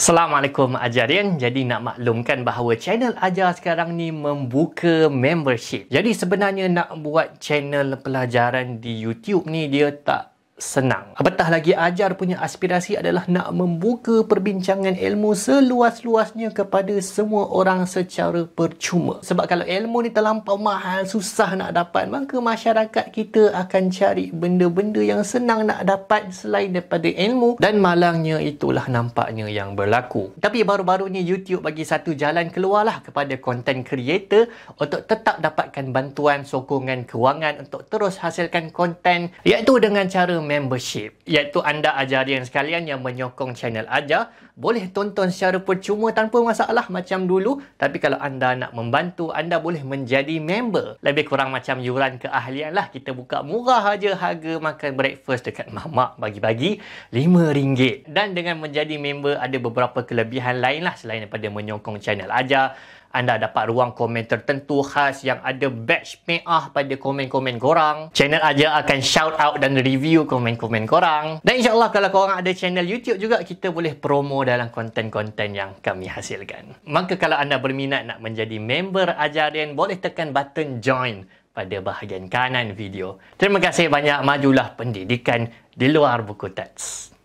Assalamualaikum Ajarin. Jadi nak maklumkan bahawa channel Ajar sekarang ni membuka membership. Jadi sebenarnya nak buat channel pelajaran di YouTube ni dia tak senang. Apatah lagi Ajar punya aspirasi adalah nak membuka perbincangan ilmu seluas-luasnya kepada semua orang secara percuma. Sebab kalau ilmu ni terlampau mahal, susah nak dapat, maka masyarakat kita akan cari benda-benda yang senang nak dapat selain daripada ilmu dan malangnya itulah nampaknya yang berlaku. Tapi baru-baru ni YouTube bagi satu jalan keluarlah kepada content creator untuk tetap dapatkan bantuan sokongan kewangan untuk terus hasilkan content iaitu dengan cara membership iaitu anda ajarian sekalian yang menyokong channel aja boleh tonton secara percuma tanpa masalah macam dulu tapi kalau anda nak membantu anda boleh menjadi member lebih kurang macam yuran keahlian lah kita buka murah aja harga makan breakfast dekat mamak bagi-bagi RM5 -bagi, dan dengan menjadi member ada beberapa kelebihan lain lah selain daripada menyokong channel aja anda dapat ruang komen tertentu khas yang ada badge meah pada komen-komen korang. Channel aja akan shout out dan review komen-komen korang. Dan insyaAllah kalau korang ada channel YouTube juga, kita boleh promo dalam konten-konten yang kami hasilkan. Maka kalau anda berminat nak menjadi member Ajarin, boleh tekan button join pada bahagian kanan video. Terima kasih banyak. Majulah pendidikan di luar buku teks.